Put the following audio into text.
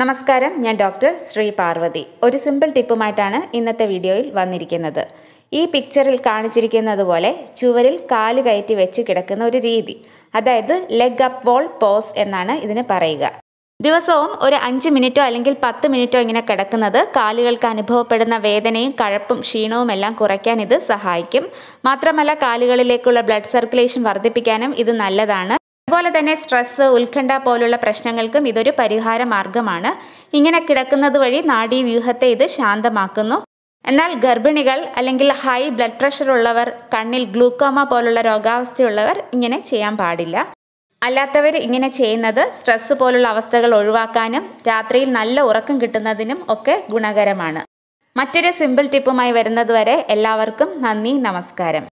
നമസ്കാരം ഞാൻ ഡോക്ടർ ശ്രീ പാർവതി ഒരു സിമ്പിൾ ടിപ്പുമായിട്ടാണ് ഇന്നത്തെ വീഡിയോയിൽ വന്നിരിക്കുന്നത് ഈ പിക്ചറിൽ കാണിച്ചിരിക്കുന്നത് പോലെ ചുവരിൽ കാല് കയറ്റി വെച്ച് കിടക്കുന്ന ഒരു രീതി അതായത് ലെഗ് അപ്പ് വോൾ പോസ് എന്നാണ് ഇതിന് പറയുക ദിവസവും ഒരു അഞ്ച് മിനിറ്റോ അല്ലെങ്കിൽ പത്ത് മിനിറ്റോ ഇങ്ങനെ കിടക്കുന്നത് കാലുകൾക്ക് അനുഭവപ്പെടുന്ന വേദനയും കഴപ്പും ക്ഷീണവും എല്ലാം കുറയ്ക്കാൻ ഇത് സഹായിക്കും മാത്രമല്ല കാലുകളിലേക്കുള്ള ബ്ലഡ് സർക്കുലേഷൻ വർദ്ധിപ്പിക്കാനും ഇത് നല്ലതാണ് അതുപോലെ തന്നെ സ്ട്രെസ് ഉത്കണ്ഠ പോലുള്ള പ്രശ്നങ്ങൾക്കും ഇതൊരു പരിഹാര മാർഗമാണ് ഇങ്ങനെ കിടക്കുന്നത് വഴി നാഡീവ്യൂഹത്തെ ഇത് ശാന്തമാക്കുന്നു എന്നാൽ ഗർഭിണികൾ അല്ലെങ്കിൽ ഹൈ ബ്ലഡ് പ്രഷർ ഉള്ളവർ കണ്ണിൽ ഗ്ലൂക്കോമ പോലുള്ള രോഗാവസ്ഥയുള്ളവർ ഇങ്ങനെ ചെയ്യാൻ പാടില്ല അല്ലാത്തവർ ഇങ്ങനെ ചെയ്യുന്നത് സ്ട്രെസ് പോലുള്ള അവസ്ഥകൾ ഒഴിവാക്കാനും രാത്രിയിൽ നല്ല ഉറക്കം കിട്ടുന്നതിനും ഒക്കെ ഗുണകരമാണ് മറ്റൊരു സിമ്പിൾ ടിപ്പുമായി വരുന്നതുവരെ എല്ലാവർക്കും നന്ദി നമസ്കാരം